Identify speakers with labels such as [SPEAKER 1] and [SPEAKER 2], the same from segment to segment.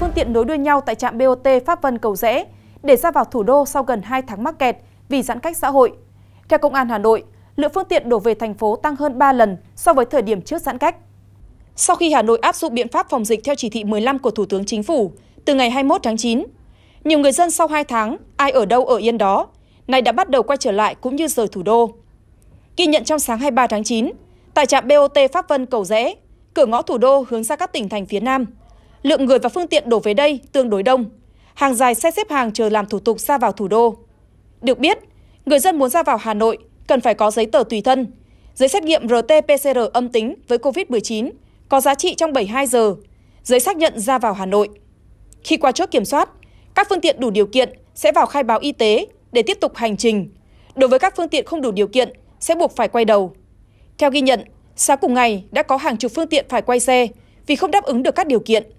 [SPEAKER 1] phương tiện nối đuôi nhau tại trạm bot pháp vân cầu rẽ để ra vào thủ đô sau gần 2 tháng mắc kẹt vì giãn cách xã hội. Theo Công an Hà Nội, lượng phương tiện đổ về thành phố tăng hơn 3 lần so với thời điểm trước giãn cách. Sau khi Hà Nội áp dụng biện pháp phòng dịch theo chỉ thị 15 của Thủ tướng Chính phủ từ ngày 21 tháng 9, nhiều người dân sau 2 tháng, ai ở đâu ở yên đó, nay đã bắt đầu quay trở lại cũng như rời thủ đô. Ghi nhận trong sáng 23 tháng 9, tại trạm BOT Pháp Vân Cầu Rẽ, cửa ngõ thủ đô hướng ra các tỉnh thành phía Nam – lượng người và phương tiện đổ về đây tương đối đông hàng dài xe xếp hàng chờ làm thủ tục ra vào thủ đô được biết người dân muốn ra vào hà nội cần phải có giấy tờ tùy thân giấy xét nghiệm rt pcr âm tính với covid 19 có giá trị trong 72 giờ giấy xác nhận ra vào hà nội khi qua chốt kiểm soát các phương tiện đủ điều kiện sẽ vào khai báo y tế để tiếp tục hành trình đối với các phương tiện không đủ điều kiện sẽ buộc phải quay đầu theo ghi nhận sáng cùng ngày đã có hàng chục phương tiện phải quay xe vì không đáp ứng được các điều kiện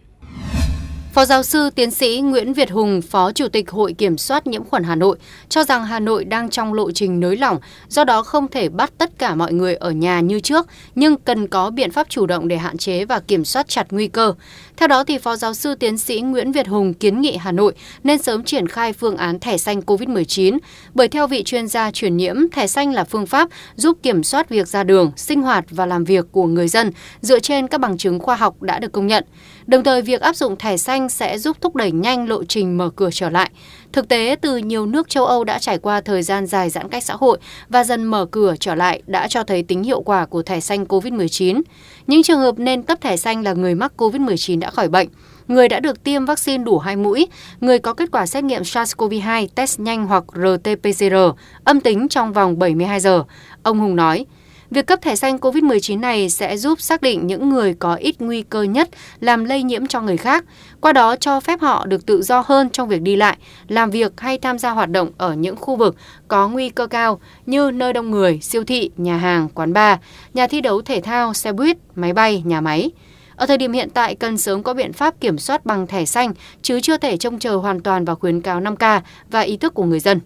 [SPEAKER 1] Phó giáo sư tiến sĩ Nguyễn Việt Hùng, Phó
[SPEAKER 2] Chủ tịch Hội Kiểm soát Nhiễm khuẩn Hà Nội, cho rằng Hà Nội đang trong lộ trình nới lỏng, do đó không thể bắt tất cả mọi người ở nhà như trước, nhưng cần có biện pháp chủ động để hạn chế và kiểm soát chặt nguy cơ. Theo đó, thì Phó giáo sư tiến sĩ Nguyễn Việt Hùng kiến nghị Hà Nội nên sớm triển khai phương án thẻ xanh COVID-19, bởi theo vị chuyên gia truyền nhiễm, thẻ xanh là phương pháp giúp kiểm soát việc ra đường, sinh hoạt và làm việc của người dân dựa trên các bằng chứng khoa học đã được công nhận. Đồng thời, việc áp dụng thẻ xanh sẽ giúp thúc đẩy nhanh lộ trình mở cửa trở lại. Thực tế, từ nhiều nước châu Âu đã trải qua thời gian dài giãn cách xã hội và dần mở cửa trở lại đã cho thấy tính hiệu quả của thẻ xanh COVID-19. Những trường hợp nên cấp thẻ xanh là người mắc COVID-19 đã khỏi bệnh, người đã được tiêm vaccine đủ 2 mũi, người có kết quả xét nghiệm SARS-CoV-2 test nhanh hoặc RT-PCR âm tính trong vòng 72 giờ. Ông Hùng nói, Việc cấp thẻ xanh COVID-19 này sẽ giúp xác định những người có ít nguy cơ nhất làm lây nhiễm cho người khác, qua đó cho phép họ được tự do hơn trong việc đi lại, làm việc hay tham gia hoạt động ở những khu vực có nguy cơ cao như nơi đông người, siêu thị, nhà hàng, quán bar, nhà thi đấu thể thao, xe buýt, máy bay, nhà máy. Ở thời điểm hiện tại cần sớm có biện pháp kiểm soát bằng thẻ xanh chứ chưa thể trông chờ hoàn toàn vào khuyến cáo 5K và ý thức của người dân.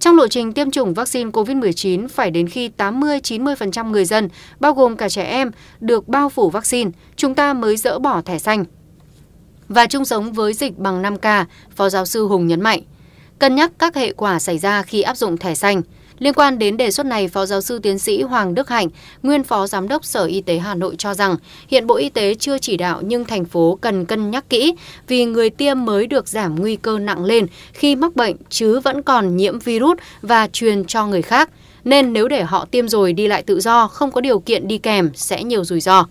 [SPEAKER 2] Trong lộ trình tiêm chủng vaccine COVID-19 phải đến khi 80-90% người dân, bao gồm cả trẻ em, được bao phủ vaccine, chúng ta mới dỡ bỏ thẻ xanh. Và chung sống với dịch bằng 5K, Phó giáo sư Hùng nhấn mạnh. Cân nhắc các hệ quả xảy ra khi áp dụng thẻ xanh – Liên quan đến đề xuất này, Phó Giáo sư Tiến sĩ Hoàng Đức Hạnh, nguyên Phó Giám đốc Sở Y tế Hà Nội cho rằng hiện Bộ Y tế chưa chỉ đạo nhưng thành phố cần cân nhắc kỹ vì người tiêm mới được giảm nguy cơ nặng lên khi mắc bệnh chứ vẫn còn nhiễm virus và truyền cho người khác. Nên nếu để họ tiêm rồi đi lại tự do, không có điều kiện đi kèm sẽ nhiều rủi ro.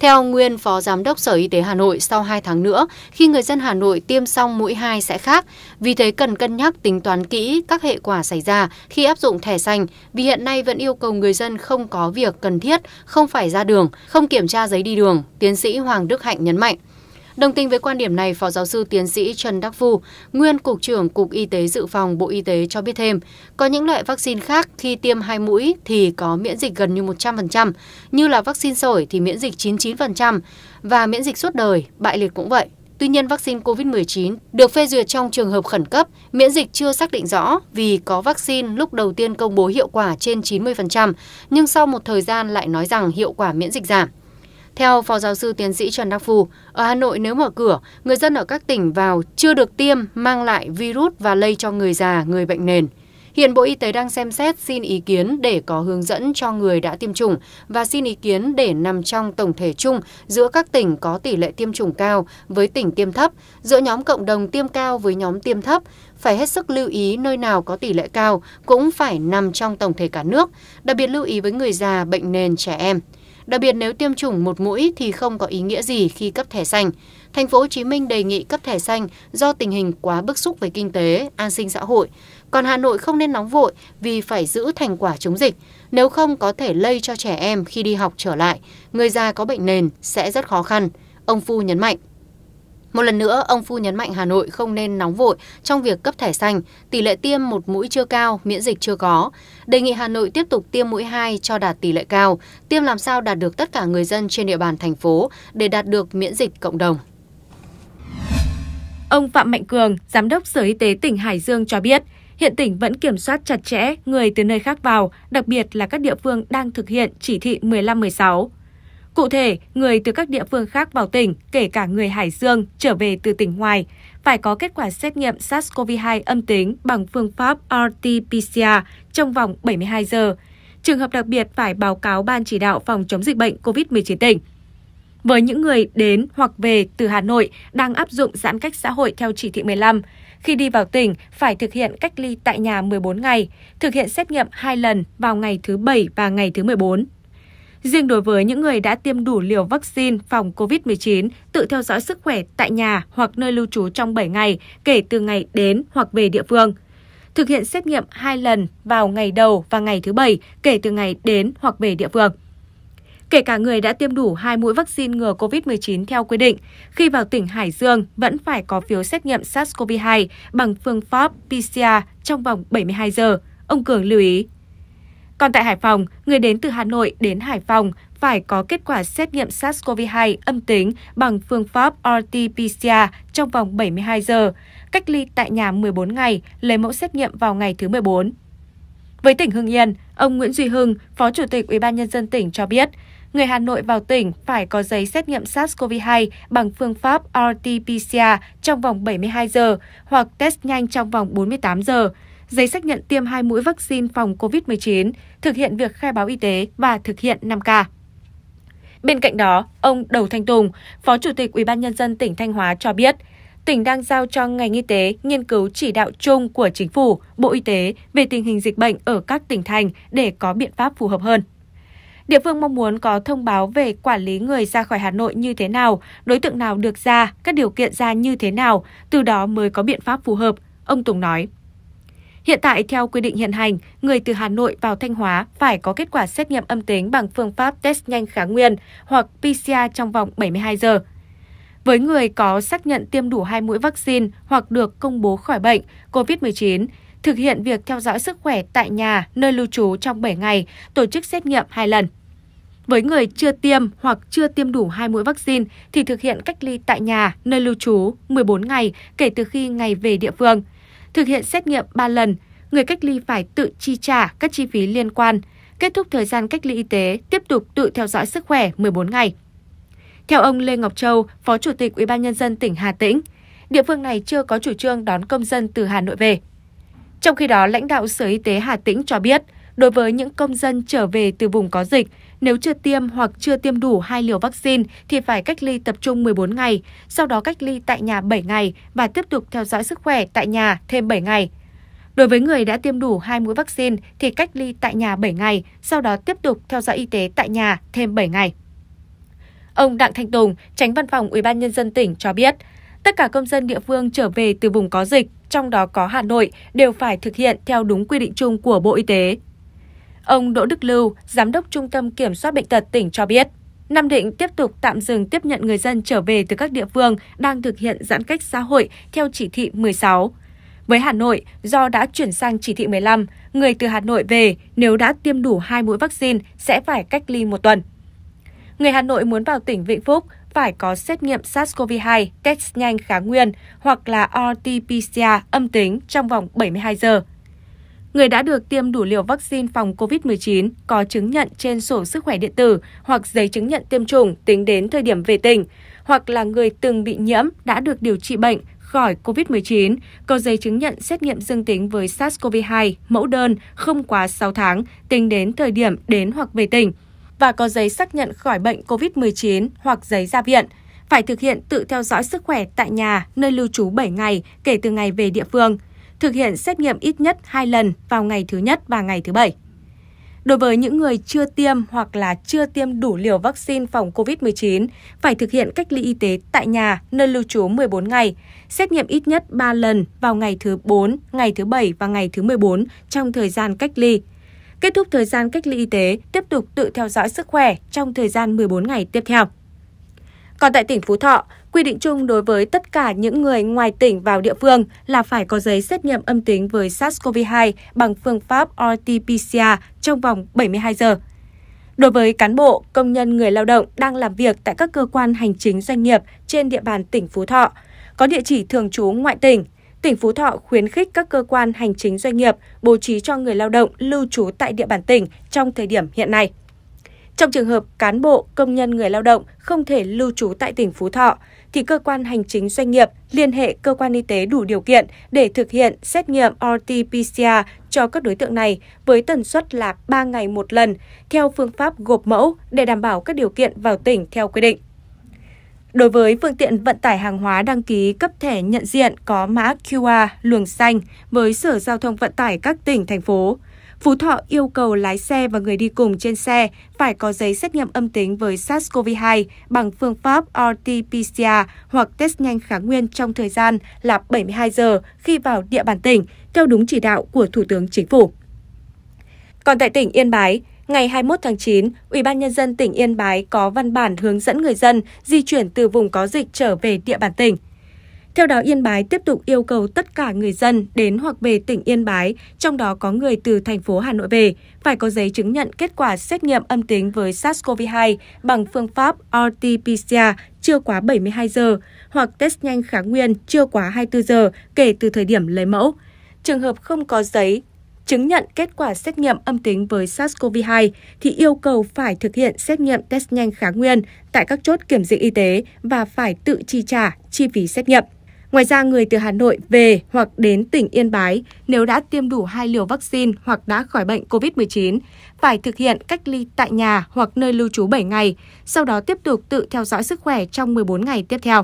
[SPEAKER 2] Theo nguyên Phó Giám đốc Sở Y tế Hà Nội, sau 2 tháng nữa, khi người dân Hà Nội tiêm xong mũi 2 sẽ khác. Vì thế cần cân nhắc tính toán kỹ các hệ quả xảy ra khi áp dụng thẻ xanh, vì hiện nay vẫn yêu cầu người dân không có việc cần thiết, không phải ra đường, không kiểm tra giấy đi đường, tiến sĩ Hoàng Đức Hạnh nhấn mạnh đồng tình với quan điểm này phó giáo sư tiến sĩ trần đắc phu nguyên cục trưởng cục y tế dự phòng bộ y tế cho biết thêm có những loại vaccine khác khi tiêm hai mũi thì có miễn dịch gần như 100%, như là vaccine sởi thì miễn dịch 99% và miễn dịch suốt đời, bại liệt cũng vậy. Tuy nhiên, vaccine COVID-19 được phê duyệt trong trường hợp khẩn cấp, miễn dịch chưa xác định rõ vì có vaccine lúc đầu tiên công bố hiệu quả trên 90%, nhưng sau một thời gian lại nói rằng hiệu quả miễn dịch giảm. Theo Phó Giáo sư Tiến sĩ Trần Đắc Phu, ở Hà Nội nếu mở cửa, người dân ở các tỉnh vào chưa được tiêm mang lại virus và lây cho người già, người bệnh nền. Hiện Bộ Y tế đang xem xét xin ý kiến để có hướng dẫn cho người đã tiêm chủng và xin ý kiến để nằm trong tổng thể chung giữa các tỉnh có tỷ lệ tiêm chủng cao với tỉnh tiêm thấp, giữa nhóm cộng đồng tiêm cao với nhóm tiêm thấp. Phải hết sức lưu ý nơi nào có tỷ lệ cao cũng phải nằm trong tổng thể cả nước, đặc biệt lưu ý với người già, bệnh nền, trẻ em. Đặc biệt nếu tiêm chủng một mũi thì không có ý nghĩa gì khi cấp thẻ xanh. Thành phố Hồ Chí Minh đề nghị cấp thẻ xanh do tình hình quá bức xúc về kinh tế, an sinh xã hội. Còn Hà Nội không nên nóng vội vì phải giữ thành quả chống dịch. Nếu không có thể lây cho trẻ em khi đi học trở lại, người già có bệnh nền sẽ rất khó khăn. Ông Phu nhấn mạnh một lần nữa, ông Phu nhấn mạnh Hà Nội không nên nóng vội trong việc cấp thẻ xanh, tỷ lệ tiêm một mũi chưa cao, miễn dịch chưa có. Đề nghị Hà Nội tiếp tục tiêm mũi 2 cho đạt tỷ lệ cao, tiêm làm sao đạt được tất cả người dân trên địa bàn thành phố để đạt được miễn dịch cộng đồng. Ông Phạm Mạnh Cường, Giám đốc Sở
[SPEAKER 3] Y tế tỉnh Hải Dương cho biết, hiện tỉnh vẫn kiểm soát chặt chẽ người từ nơi khác vào, đặc biệt là các địa phương đang thực hiện chỉ thị 15-16 Cụ thể, người từ các địa phương khác vào tỉnh, kể cả người Hải Dương trở về từ tỉnh ngoài, phải có kết quả xét nghiệm SARS-CoV-2 âm tính bằng phương pháp RT-PCR trong vòng 72 giờ. Trường hợp đặc biệt phải báo cáo Ban chỉ đạo phòng chống dịch bệnh COVID-19 tỉnh. Với những người đến hoặc về từ Hà Nội đang áp dụng giãn cách xã hội theo chỉ thị 15, khi đi vào tỉnh phải thực hiện cách ly tại nhà 14 ngày, thực hiện xét nghiệm 2 lần vào ngày thứ 7 và ngày thứ 14. Riêng đối với những người đã tiêm đủ liều vaccine phòng COVID-19, tự theo dõi sức khỏe tại nhà hoặc nơi lưu trú trong 7 ngày kể từ ngày đến hoặc về địa phương. Thực hiện xét nghiệm 2 lần vào ngày đầu và ngày thứ bảy kể từ ngày đến hoặc về địa phương. Kể cả người đã tiêm đủ 2 mũi vaccine ngừa COVID-19 theo quy định, khi vào tỉnh Hải Dương vẫn phải có phiếu xét nghiệm SARS-CoV-2 bằng phương pháp PCR trong vòng 72 giờ, ông Cường lưu ý. Còn tại Hải Phòng, người đến từ Hà Nội đến Hải Phòng phải có kết quả xét nghiệm SARS-CoV-2 âm tính bằng phương pháp RT-PCR trong vòng 72 giờ, cách ly tại nhà 14 ngày, lấy mẫu xét nghiệm vào ngày thứ 14. Với tỉnh Hưng Yên, ông Nguyễn Duy Hưng, Phó Chủ tịch UBND tỉnh cho biết, người Hà Nội vào tỉnh phải có giấy xét nghiệm SARS-CoV-2 bằng phương pháp RT-PCR trong vòng 72 giờ hoặc test nhanh trong vòng 48 giờ, giấy xác nhận tiêm hai mũi vaccine phòng COVID-19, thực hiện việc khai báo y tế và thực hiện 5K. Bên cạnh đó, ông Đầu Thanh Tùng, Phó Chủ tịch UBND tỉnh Thanh Hóa cho biết, tỉnh đang giao cho ngành y tế nghiên cứu chỉ đạo chung của chính phủ, Bộ Y tế về tình hình dịch bệnh ở các tỉnh thành để có biện pháp phù hợp hơn. Địa phương mong muốn có thông báo về quản lý người ra khỏi Hà Nội như thế nào, đối tượng nào được ra, các điều kiện ra như thế nào, từ đó mới có biện pháp phù hợp, ông Tùng nói. Hiện tại, theo quy định hiện hành, người từ Hà Nội vào Thanh Hóa phải có kết quả xét nghiệm âm tính bằng phương pháp test nhanh kháng nguyên hoặc PCR trong vòng 72 giờ. Với người có xác nhận tiêm đủ 2 mũi vaccine hoặc được công bố khỏi bệnh COVID-19, thực hiện việc theo dõi sức khỏe tại nhà, nơi lưu trú trong 7 ngày, tổ chức xét nghiệm 2 lần. Với người chưa tiêm hoặc chưa tiêm đủ 2 mũi vaccine thì thực hiện cách ly tại nhà, nơi lưu trú 14 ngày kể từ khi ngày về địa phương – thực hiện xét nghiệm 3 lần, người cách ly phải tự chi trả các chi phí liên quan, kết thúc thời gian cách ly y tế, tiếp tục tự theo dõi sức khỏe 14 ngày. Theo ông Lê Ngọc Châu, Phó Chủ tịch UBND tỉnh Hà Tĩnh, địa phương này chưa có chủ trương đón công dân từ Hà Nội về. Trong khi đó, lãnh đạo Sở Y tế Hà Tĩnh cho biết, đối với những công dân trở về từ vùng có dịch nếu chưa tiêm hoặc chưa tiêm đủ hai liều vaccine thì phải cách ly tập trung 14 ngày, sau đó cách ly tại nhà 7 ngày và tiếp tục theo dõi sức khỏe tại nhà thêm 7 ngày. Đối với người đã tiêm đủ hai mũi vaccine thì cách ly tại nhà 7 ngày, sau đó tiếp tục theo dõi y tế tại nhà thêm 7 ngày. Ông Đặng Thanh Tùng, tránh văn phòng UBND tỉnh cho biết, tất cả công dân địa phương trở về từ vùng có dịch, trong đó có Hà Nội, đều phải thực hiện theo đúng quy định chung của Bộ Y tế Ông Đỗ Đức Lưu, Giám đốc Trung tâm Kiểm soát Bệnh tật tỉnh cho biết, Nam Định tiếp tục tạm dừng tiếp nhận người dân trở về từ các địa phương đang thực hiện giãn cách xã hội theo chỉ thị 16. Với Hà Nội, do đã chuyển sang chỉ thị 15, người từ Hà Nội về nếu đã tiêm đủ 2 mũi vaccine sẽ phải cách ly một tuần. Người Hà Nội muốn vào tỉnh Vĩnh Phúc phải có xét nghiệm SARS-CoV-2 test nhanh kháng nguyên hoặc là RT-PCR âm tính trong vòng 72 giờ. Người đã được tiêm đủ liều vaccine phòng COVID-19 có chứng nhận trên sổ sức khỏe điện tử hoặc giấy chứng nhận tiêm chủng tính đến thời điểm về tỉnh, hoặc là người từng bị nhiễm đã được điều trị bệnh khỏi COVID-19, có giấy chứng nhận xét nghiệm dương tính với SARS-CoV-2 mẫu đơn không quá 6 tháng tính đến thời điểm đến hoặc về tỉnh, và có giấy xác nhận khỏi bệnh COVID-19 hoặc giấy ra viện phải thực hiện tự theo dõi sức khỏe tại nhà nơi lưu trú 7 ngày kể từ ngày về địa phương – thực hiện xét nghiệm ít nhất 2 lần vào ngày thứ nhất và ngày thứ bảy. Đối với những người chưa tiêm hoặc là chưa tiêm đủ liều vaccine phòng COVID-19, phải thực hiện cách ly y tế tại nhà nơi lưu trú 14 ngày, xét nghiệm ít nhất 3 lần vào ngày thứ 4, ngày thứ 7 và ngày thứ 14 trong thời gian cách ly. Kết thúc thời gian cách ly y tế, tiếp tục tự theo dõi sức khỏe trong thời gian 14 ngày tiếp theo. Còn tại tỉnh Phú Thọ, Quy định chung đối với tất cả những người ngoài tỉnh vào địa phương là phải có giấy xét nghiệm âm tính với SARS-CoV-2 bằng phương pháp RT-PCR trong vòng 72 giờ. Đối với cán bộ, công nhân người lao động đang làm việc tại các cơ quan hành chính doanh nghiệp trên địa bàn tỉnh Phú Thọ, có địa chỉ thường trú ngoại tỉnh, tỉnh Phú Thọ khuyến khích các cơ quan hành chính doanh nghiệp bố trí cho người lao động lưu trú tại địa bàn tỉnh trong thời điểm hiện nay. Trong trường hợp cán bộ, công nhân người lao động không thể lưu trú tại tỉnh Phú Thọ, thì cơ quan hành chính doanh nghiệp liên hệ cơ quan y tế đủ điều kiện để thực hiện xét nghiệm RT-PCR cho các đối tượng này với tần suất là 3 ngày một lần theo phương pháp gộp mẫu để đảm bảo các điều kiện vào tỉnh theo quy định. Đối với phương tiện vận tải hàng hóa đăng ký cấp thẻ nhận diện có mã QR luồng xanh với Sở Giao thông Vận tải các tỉnh, thành phố, Phú Thọ yêu cầu lái xe và người đi cùng trên xe phải có giấy xét nghiệm âm tính với SARS-CoV-2 bằng phương pháp RT-PCR hoặc test nhanh kháng nguyên trong thời gian là 72 giờ khi vào địa bàn tỉnh, theo đúng chỉ đạo của Thủ tướng Chính phủ. Còn tại tỉnh Yên Bái, ngày 21 tháng 9, Ủy ban nhân dân tỉnh Yên Bái có văn bản hướng dẫn người dân di chuyển từ vùng có dịch trở về địa bàn tỉnh. Theo đó, Yên Bái tiếp tục yêu cầu tất cả người dân đến hoặc về tỉnh Yên Bái, trong đó có người từ thành phố Hà Nội về, phải có giấy chứng nhận kết quả xét nghiệm âm tính với SARS-CoV-2 bằng phương pháp RT-PCR chưa quá 72 giờ hoặc test nhanh kháng nguyên chưa quá 24 giờ kể từ thời điểm lấy mẫu. Trường hợp không có giấy chứng nhận kết quả xét nghiệm âm tính với SARS-CoV-2 thì yêu cầu phải thực hiện xét nghiệm test nhanh kháng nguyên tại các chốt kiểm dịch y tế và phải tự chi trả chi phí xét nghiệm. Ngoài ra, người từ Hà Nội về hoặc đến tỉnh Yên Bái nếu đã tiêm đủ hai liều vaccine hoặc đã khỏi bệnh COVID-19, phải thực hiện cách ly tại nhà hoặc nơi lưu trú 7 ngày, sau đó tiếp tục tự theo dõi sức khỏe trong 14 ngày tiếp theo.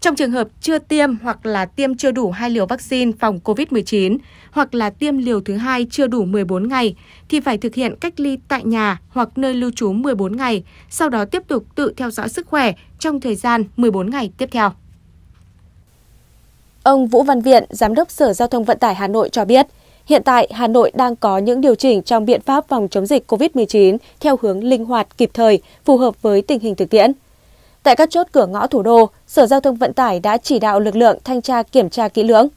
[SPEAKER 3] Trong trường hợp chưa tiêm hoặc là tiêm chưa đủ hai liều vaccine phòng COVID-19 hoặc là tiêm liều thứ hai chưa đủ 14 ngày thì phải thực hiện cách ly tại nhà hoặc nơi lưu trú 14 ngày, sau đó tiếp tục tự theo dõi sức khỏe trong thời gian 14 ngày tiếp theo. Ông Vũ Văn Viện, Giám đốc Sở Giao thông Vận tải Hà Nội cho biết, hiện tại Hà Nội đang có những điều chỉnh trong biện pháp phòng chống dịch COVID-19 theo hướng linh hoạt, kịp thời, phù hợp với tình hình thực tiễn. Tại các chốt cửa ngõ thủ đô, Sở Giao thông Vận tải đã chỉ đạo lực lượng thanh tra kiểm tra kỹ lưỡng.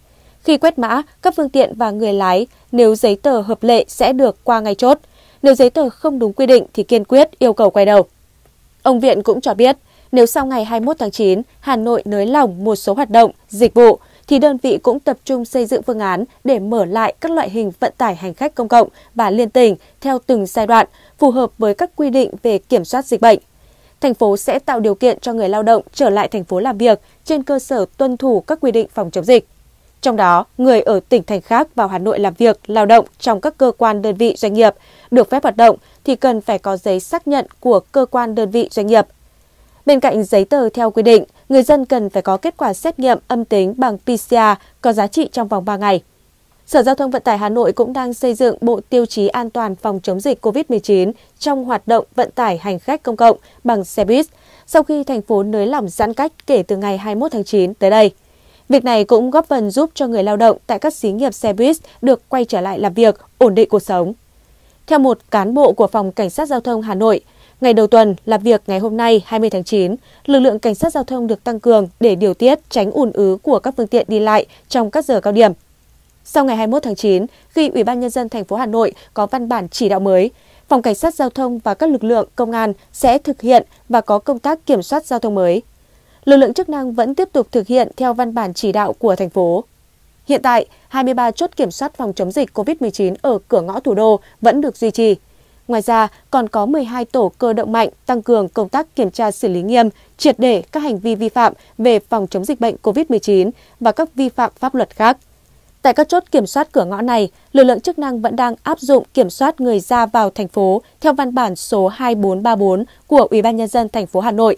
[SPEAKER 3] Khi quét mã, các phương tiện và người lái, nếu giấy tờ hợp lệ sẽ được qua ngay chốt. Nếu giấy tờ không đúng quy định thì kiên quyết yêu cầu quay đầu. Ông Viện cũng cho biết, nếu sau ngày 21 tháng 9, Hà Nội nới lỏng một số hoạt động, dịch vụ thì đơn vị cũng tập trung xây dựng phương án để mở lại các loại hình vận tải hành khách công cộng và liên tỉnh theo từng giai đoạn, phù hợp với các quy định về kiểm soát dịch bệnh. Thành phố sẽ tạo điều kiện cho người lao động trở lại thành phố làm việc trên cơ sở tuân thủ các quy định phòng chống dịch. Trong đó, người ở tỉnh thành khác vào Hà Nội làm việc, lao động trong các cơ quan đơn vị doanh nghiệp được phép hoạt động thì cần phải có giấy xác nhận của cơ quan đơn vị doanh nghiệp. Bên cạnh giấy tờ theo quy định, người dân cần phải có kết quả xét nghiệm âm tính bằng PCR có giá trị trong vòng 3 ngày. Sở Giao thông Vận tải Hà Nội cũng đang xây dựng bộ tiêu chí an toàn phòng chống dịch COVID-19 trong hoạt động vận tải hành khách công cộng bằng xe buýt sau khi thành phố nới lỏng giãn cách kể từ ngày 21 tháng 9 tới đây. Việc này cũng góp phần giúp cho người lao động tại các xí nghiệp xe buýt được quay trở lại làm việc, ổn định cuộc sống. Theo một cán bộ của Phòng Cảnh sát Giao thông Hà Nội, Ngày đầu tuần làm việc ngày hôm nay 20 tháng 9, lực lượng cảnh sát giao thông được tăng cường để điều tiết tránh ùn ứ của các phương tiện đi lại trong các giờ cao điểm. Sau ngày 21 tháng 9, khi Ủy ban nhân dân thành phố Hà Nội có văn bản chỉ đạo mới, phòng cảnh sát giao thông và các lực lượng công an sẽ thực hiện và có công tác kiểm soát giao thông mới. Lực lượng chức năng vẫn tiếp tục thực hiện theo văn bản chỉ đạo của thành phố. Hiện tại, 23 chốt kiểm soát phòng chống dịch COVID-19 ở cửa ngõ thủ đô vẫn được duy trì. Ngoài ra, còn có 12 tổ cơ động mạnh tăng cường công tác kiểm tra xử lý nghiêm, triệt để các hành vi vi phạm về phòng chống dịch bệnh COVID-19 và các vi phạm pháp luật khác. Tại các chốt kiểm soát cửa ngõ này, lực lượng chức năng vẫn đang áp dụng kiểm soát người ra vào thành phố theo văn bản số 2434 của Ủy ban nhân dân thành phố Hà Nội.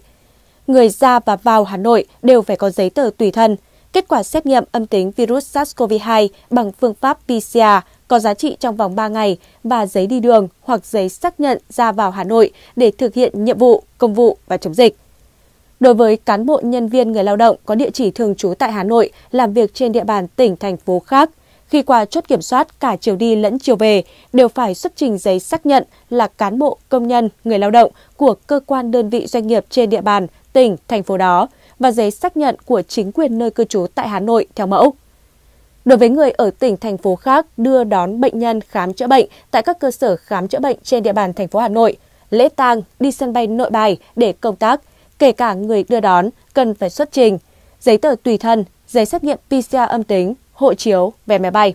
[SPEAKER 3] Người ra và vào Hà Nội đều phải có giấy tờ tùy thân, kết quả xét nghiệm âm tính virus SARS-CoV-2 bằng phương pháp PCR có giá trị trong vòng 3 ngày và giấy đi đường hoặc giấy xác nhận ra vào Hà Nội để thực hiện nhiệm vụ, công vụ và chống dịch. Đối với cán bộ nhân viên người lao động có địa chỉ thường trú tại Hà Nội làm việc trên địa bàn tỉnh thành phố khác, khi qua chốt kiểm soát cả chiều đi lẫn chiều về đều phải xuất trình giấy xác nhận là cán bộ, công nhân, người lao động của cơ quan đơn vị doanh nghiệp trên địa bàn tỉnh, thành phố đó và giấy xác nhận của chính quyền nơi cư trú tại Hà Nội theo mẫu. Đối với người ở tỉnh, thành phố khác đưa đón bệnh nhân khám chữa bệnh tại các cơ sở khám chữa bệnh trên địa bàn thành phố Hà Nội, lễ tang, đi sân bay nội bài để công tác, kể cả người đưa đón cần phải xuất trình, giấy tờ tùy thân, giấy xét nghiệm PCR âm tính, hộ chiếu, vé máy bay.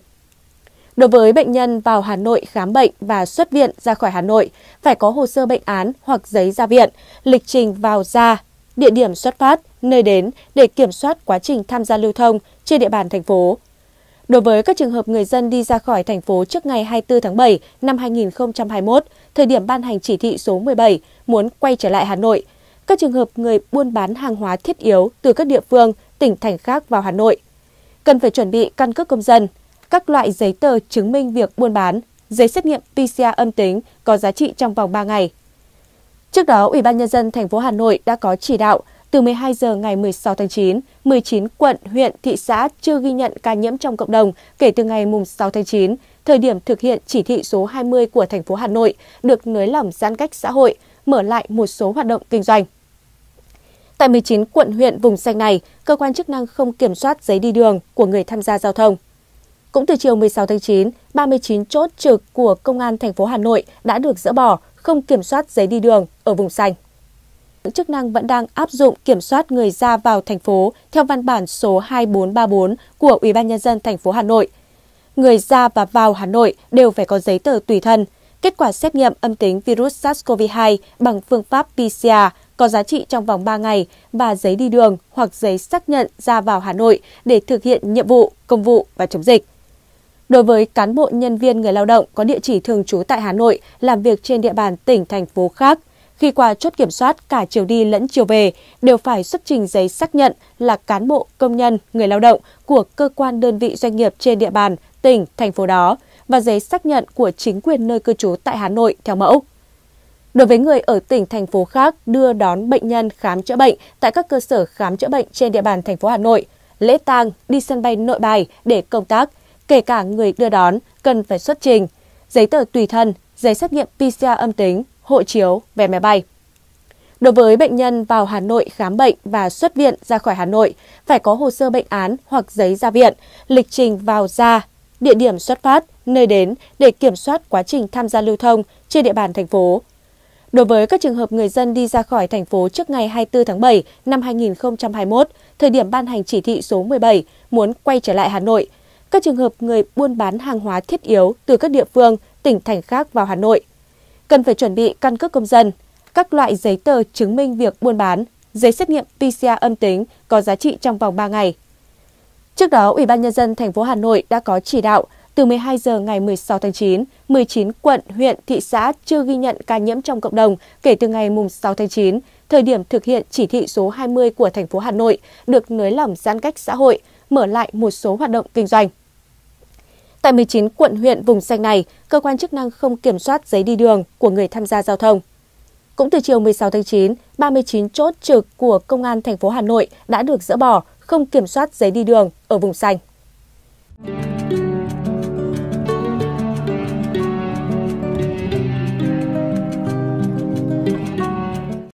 [SPEAKER 3] Đối với bệnh nhân vào Hà Nội khám bệnh và xuất viện ra khỏi Hà Nội, phải có hồ sơ bệnh án hoặc giấy ra viện, lịch trình vào ra, địa điểm xuất phát, nơi đến để kiểm soát quá trình tham gia lưu thông trên địa bàn thành phố Đối với các trường hợp người dân đi ra khỏi thành phố trước ngày 24 tháng 7 năm 2021, thời điểm ban hành chỉ thị số 17 muốn quay trở lại Hà Nội, các trường hợp người buôn bán hàng hóa thiết yếu từ các địa phương, tỉnh thành khác vào Hà Nội cần phải chuẩn bị căn cước công dân, các loại giấy tờ chứng minh việc buôn bán, giấy xét nghiệm PCR âm tính có giá trị trong vòng 3 ngày. Trước đó, Ủy ban nhân dân thành phố Hà Nội đã có chỉ đạo từ 12 giờ ngày 16 tháng 9, 19 quận, huyện, thị xã chưa ghi nhận ca nhiễm trong cộng đồng kể từ ngày 6 tháng 9, thời điểm thực hiện chỉ thị số 20 của thành phố Hà Nội được nới lỏng giãn cách xã hội, mở lại một số hoạt động kinh doanh. Tại 19 quận huyện vùng xanh này, cơ quan chức năng không kiểm soát giấy đi đường của người tham gia giao thông. Cũng từ chiều 16 tháng 9, 39 chốt trực của Công an thành phố Hà Nội đã được dỡ bỏ, không kiểm soát giấy đi đường ở vùng xanh chức năng vẫn đang áp dụng kiểm soát người ra vào thành phố theo văn bản số 2434 của Ủy ban nhân dân thành phố Hà Nội. Người ra và vào Hà Nội đều phải có giấy tờ tùy thân, kết quả xét nghiệm âm tính virus SARS-CoV-2 bằng phương pháp PCR có giá trị trong vòng 3 ngày và giấy đi đường hoặc giấy xác nhận ra vào Hà Nội để thực hiện nhiệm vụ, công vụ và chống dịch. Đối với cán bộ nhân viên người lao động có địa chỉ thường trú tại Hà Nội, làm việc trên địa bàn tỉnh thành phố khác khi qua chốt kiểm soát cả chiều đi lẫn chiều về đều phải xuất trình giấy xác nhận là cán bộ, công nhân, người lao động của cơ quan đơn vị doanh nghiệp trên địa bàn tỉnh, thành phố đó và giấy xác nhận của chính quyền nơi cư trú tại Hà Nội theo mẫu. Đối với người ở tỉnh thành phố khác đưa đón bệnh nhân khám chữa bệnh tại các cơ sở khám chữa bệnh trên địa bàn thành phố Hà Nội, lễ tang, đi sân bay Nội Bài để công tác, kể cả người đưa đón cần phải xuất trình giấy tờ tùy thân, giấy xét nghiệm PCR âm tính hộ chiếu, vé máy bay. Đối với bệnh nhân vào Hà Nội khám bệnh và xuất viện ra khỏi Hà Nội, phải có hồ sơ bệnh án hoặc giấy ra viện, lịch trình vào ra, địa điểm xuất phát, nơi đến để kiểm soát quá trình tham gia lưu thông trên địa bàn thành phố. Đối với các trường hợp người dân đi ra khỏi thành phố trước ngày 24 tháng 7 năm 2021, thời điểm ban hành chỉ thị số 17 muốn quay trở lại Hà Nội, các trường hợp người buôn bán hàng hóa thiết yếu từ các địa phương, tỉnh thành khác vào Hà Nội cần phải chuẩn bị căn cước công dân, các loại giấy tờ chứng minh việc buôn bán, giấy xét nghiệm PCR âm tính có giá trị trong vòng 3 ngày. Trước đó, Ủy ban nhân dân thành phố Hà Nội đã có chỉ đạo từ 12 giờ ngày 16 tháng 9, 19 quận, huyện, thị xã chưa ghi nhận ca nhiễm trong cộng đồng kể từ ngày 6 tháng 9, thời điểm thực hiện chỉ thị số 20 của thành phố Hà Nội được nới lỏng giãn cách xã hội, mở lại một số hoạt động kinh doanh. Tại 19 quận huyện vùng xanh này, cơ quan chức năng không kiểm soát giấy đi đường của người tham gia giao thông. Cũng từ chiều 16 tháng 9, 39 chốt trực của Công an thành phố Hà Nội đã được dỡ bỏ, không kiểm soát giấy đi đường ở vùng xanh.